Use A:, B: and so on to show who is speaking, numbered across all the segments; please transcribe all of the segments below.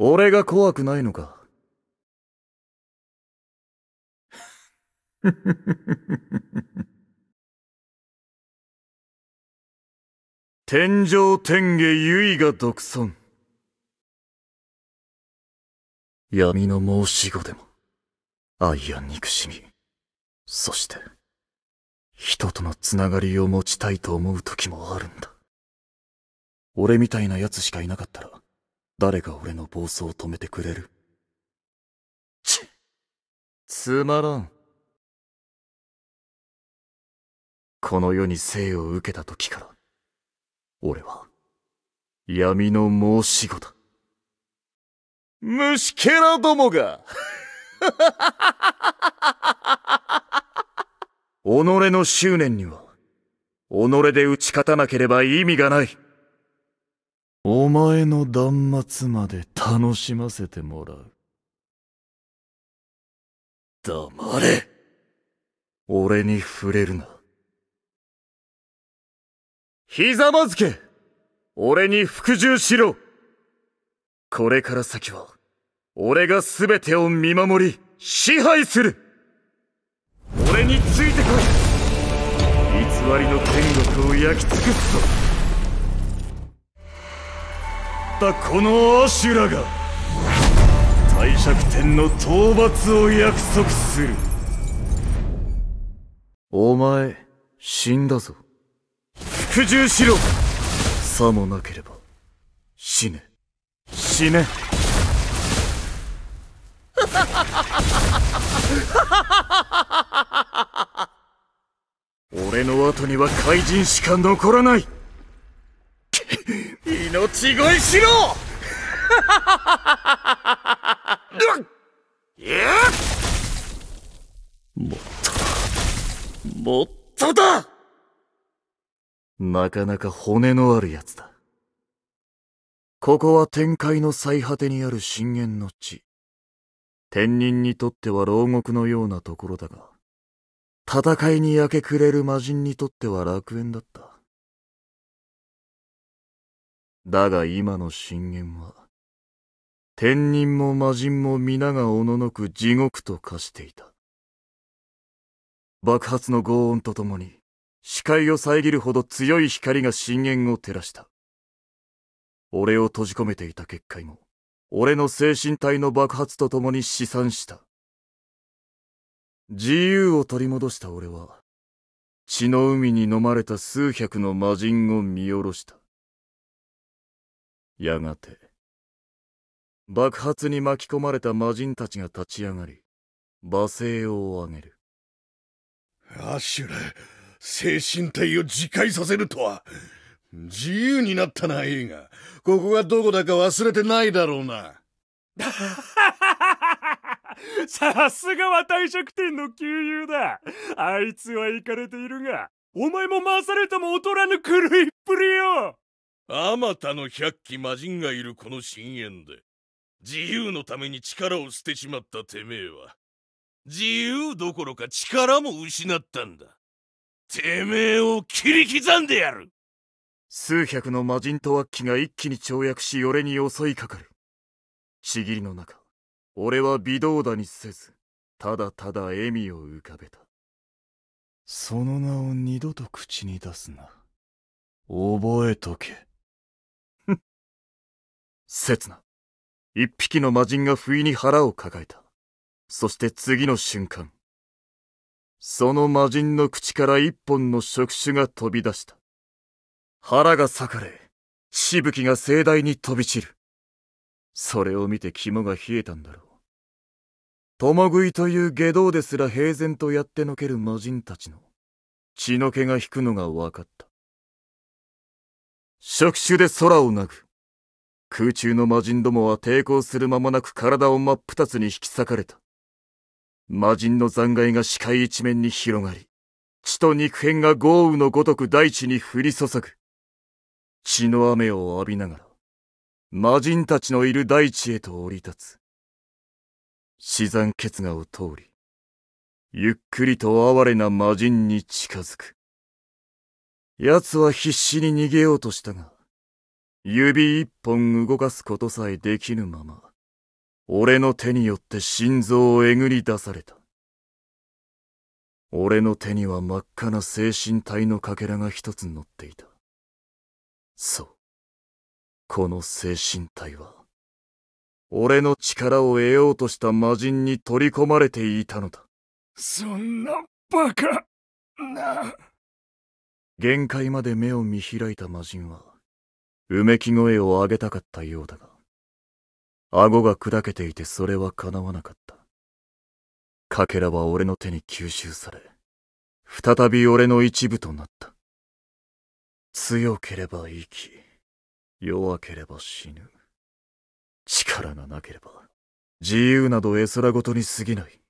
A: 俺が怖くないのか天上天下唯が独尊闇の申し子でも愛や憎しみそして人とのつながりを持ちたいと思う
B: 時もあるんだ俺みたいな奴しかいなかったら誰が俺の
A: 暴走を止めてくれるつまらん。この世に生を受けた時から、俺は、闇の申し子だ。
B: 虫けらどもが 己の執念には、己で打ち勝たなければ意味がない。お前の断末まで
A: 楽しませてもらう。黙れ俺に触れるな。
B: ひざまずけ俺に服従しろこれから先は、俺が全てを見守り、支配する俺についてこい偽りの天国を焼き尽くすぞったこのアシュラが帝釈天の討伐を約束するお前死んだぞ服従しろさもなければ死ね死ね 俺の後には怪人しか残らない命乞いしろ
A: もっともっとだ
B: なかなか骨のあるやつだここは天界の最果てにある深淵の地天人にとっては牢獄のようなところ
A: だが戦いに明け暮れる魔人にとっては楽園だっただが今の信玄は、天人も魔人も皆がおののく地獄と化していた。
B: 爆発の轟音とともに、視界を遮るほど強い光が震源を照らした。俺を閉じ込めていた結界も、俺の精神体の爆発とともに試算した。自由を取り戻した俺は、血の海に飲まれた数百の魔人を見下ろした。やがて爆発に巻き込まれた魔人たちが立ち上がり罵声を上げるアシュラ精神体を自戒させるとは自由になったな映画ここがどこだか忘れてないだろうな さすがは退職店の旧友だあいつは行かれているがお前も回されても劣らぬ狂
A: いっぷりよ
B: あまたの百鬼魔人がいるこの深淵で、自由のために力を捨てちまったてめえは、自由どころか力も失ったんだ。てめえを切り刻んでやる数百の魔人と悪鬼が一気に跳躍し俺に襲いかかる。ちぎりの中、俺は微動だにせず、ただただ笑みを
A: 浮かべた。その名を二度と口に出すな。覚えとけ。刹那、一匹の魔人が不意に腹を抱えた。そして次の瞬間、
B: その魔人の口から一本の触手が飛び出した。腹が裂かれ、しぶきが盛大に飛び散る。それを見て肝が冷えたんだろう。共食いという下道ですら平然とやってのける魔人たちの血の気が引くのが分かった。触手で空を殴ぐ。空中の魔人どもは抵抗する間もなく体を真っ二つに引き裂かれた。魔人の残骸が視界一面に広がり、血と肉片が豪雨のごとく大地に降り注ぐ。
A: 血の雨を浴びながら、魔人たちのいる大地へと降り立つ。死残結果を通り、
B: ゆっくりと哀れな魔人に近づく。奴は必死に逃げようとしたが、指一本動かすことさえできぬまま、俺の手によって心臓をえぐり出された。
A: 俺の手には真っ赤な精神体のかけらが一つ乗っていた。そう。この精神体は、
B: 俺の力を得ようとした魔人に取り込まれていたのだ。
A: そんなバカな。
B: 限界まで目を見開いた魔人は、うめき声を上げたかったようだが、顎が砕けていてそれは叶わなかった。かけらは俺の手に吸収され、再び俺の一部となった。強ければ生き、弱ければ死ぬ。力がなければ、自由など絵空ごとに過ぎない。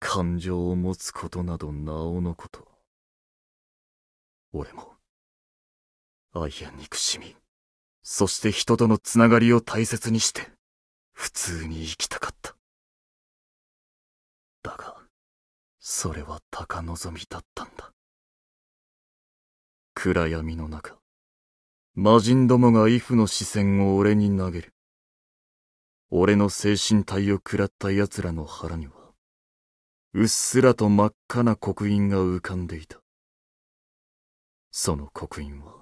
B: 感
A: 情を持つことなどなおのこと。俺も。愛や憎しみ、そして人とのつながりを大切にして、普通に生きたかった。だが、それは高望みだったんだ。暗闇の中、魔人どもが威フの視線を俺に投げる。
B: 俺の精神体を喰らった奴らの腹には、うっ
A: すらと真っ赤な刻印が浮かんでいた。その刻印は、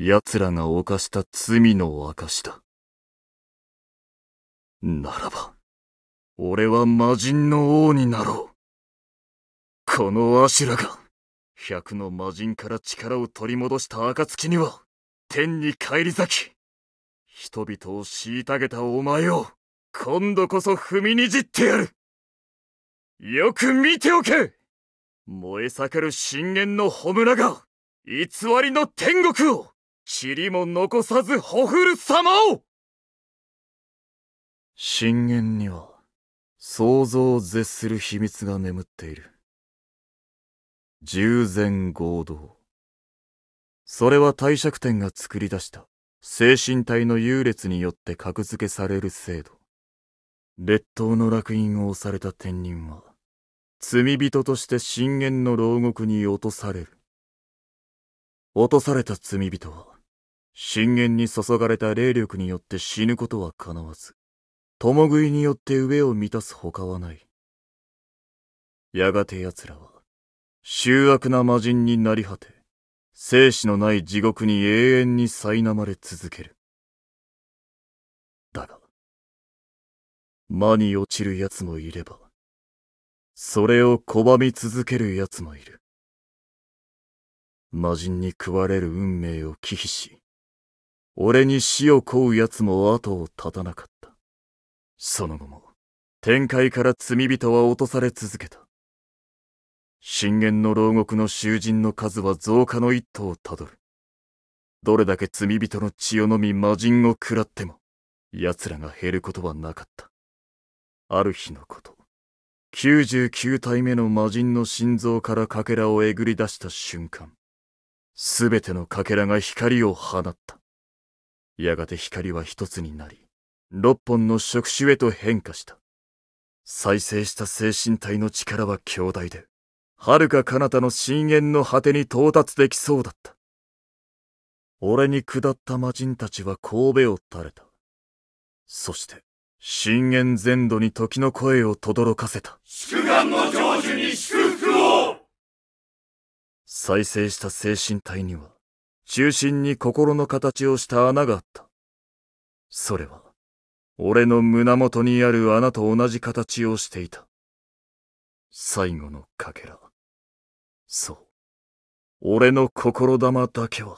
A: 奴らが犯した罪の証だ。ならば、俺は魔人の王になろう。このアシュラが、百の魔人から力
B: を取り戻した暁には、天に返り咲き、人々を虐げたお前を、今度こそ踏みにじってやるよく見ておけ燃え盛る深淵の炎が、偽りの天国を塵も残さずほふる様を
A: 深淵には想像を絶する秘密が眠っている。従前合同。
B: それは帝釈天が作り出した精神体の優劣によって格付けされる制度。列島の烙印を押された天人は、罪人として深淵の牢獄に落とされる。落とされた罪人は、震源に注がれた霊力によって死ぬことは叶わず、共食いによって上を満たす他はない。やがて奴らは、醜悪な魔人になり果て、
A: 生死のない地獄に永遠に苛まれ続ける。だが、魔に落ちる奴もいれば、それを拒み続ける奴もいる。魔
B: 人に食われる運命を忌避し、俺に死を乞う奴も後を絶たなかった。その後も、天界から罪人は落とされ続けた。震源の牢獄の囚人の数は増加の一途をたどる。どれだけ罪人の血を飲み魔人を食らっても、奴らが減ることはなかった。ある日のこと、99体目の魔人の心臓から欠片をえぐり出した瞬間、すべての欠片が光を放った。やがて光は一つになり、六本の触手へと変化した。再生した精神体の力は強大で、遥か彼方の深淵の果てに到達できそうだった。俺に下った魔人たちは神戸を垂れた。そして、深淵全土に時の声を轟かせた。
A: 祝願の成就に祝福を
B: 再生した精神体には、中心に心の形をした穴があった。それは、俺の胸元にある穴と同じ形をしていた。最後のかけら。そう。俺の心玉だけは、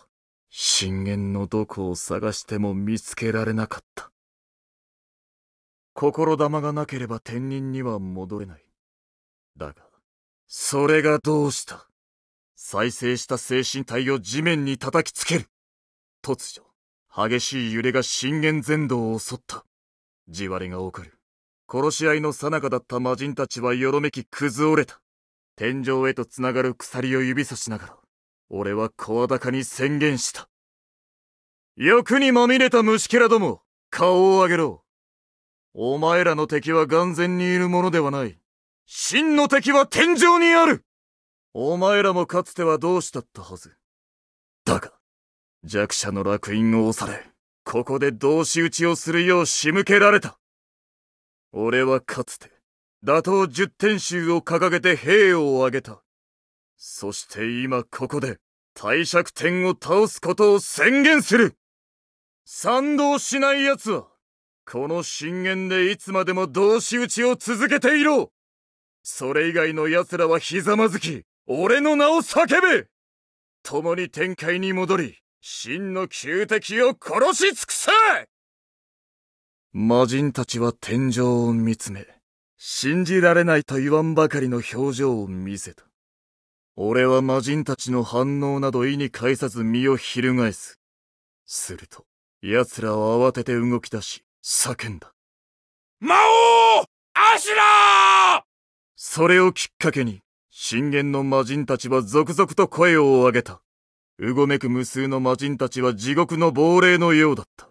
B: 深淵のどこを探しても見つけられなかった。心玉がなければ天人には戻れない。だが、それがどうした再生した精神体を地面に叩きつける。突如、激しい揺れが震源全土を襲った。地割れが起こる。殺し合いの最中だった魔人たちはよろめき崩れた。天井へと繋がる鎖を指さしながら、俺は声高に宣言した。欲にまみれた虫けらども、顔を上げろ。お前らの敵は眼前にいるものではない。真の敵は天井にあるお前らもかつては同志だったはず。だが、弱者の楽印を押され、ここで同士討ちをするよう仕向けられた。俺はかつて、打倒十天衆を掲げて兵を挙げた。そして今ここで、帝釈天を倒すことを宣言する賛同しない奴は、この深淵でいつまでも同士討ちを続けていろそれ以外の奴らはひざまずき、俺の名を叫べ共に天界に戻り、真の旧敵を殺し尽くせ魔人たちは天井を見つめ、信じられないと言わんばかりの表情を見せた。俺は魔人たちの反応など意に介さず身を翻す。すると、奴らは慌てて動き出し、叫んだ。
A: 魔王アシュラー
B: それをきっかけに、震源の魔人たちは続々と声を上げた。うごめく無数の魔人たちは地獄の亡霊のようだった。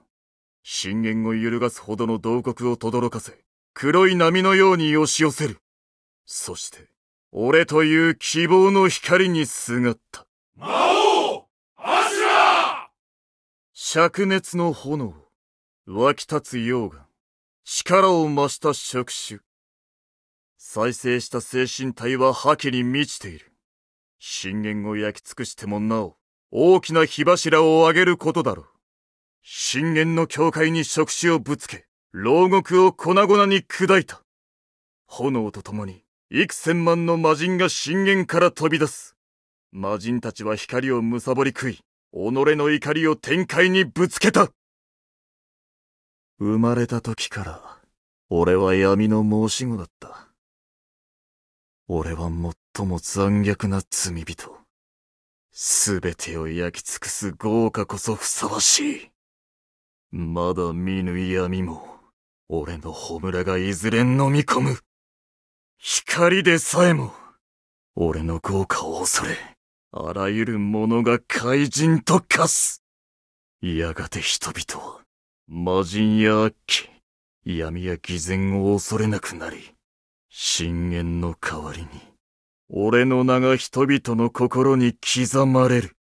B: 震源を揺るがすほどの洞窟を轟かせ、黒い波のように押し寄せる。そして、俺という希望の光にすがった。魔王アシュラー灼熱の炎、湧き立つ溶岩、力を増した触手、再生した精神体は破棄に満ちている。震源を焼き尽くしてもなお、大きな火柱を上げることだろう。震源の境界に触手をぶつけ、牢獄を粉々に砕いた。炎と共に、幾千万の魔人が震源から飛び出す。魔人たちは光を貪り食い、己の怒りを天界にぶつけた生まれた時から、俺は闇の申し子だった。俺は最も残虐な罪人。すべてを焼き尽くす豪華こそふさわしい。まだ見ぬ闇も、俺の炎がいずれ飲み込む。光でさえも、俺の豪華を恐れ、あらゆるものが怪人と化す。やがて人々は、魔人や悪鬼、闇や偽善を恐れなくなり、深淵の
A: 代わりに、俺の名が人々の心に刻まれる。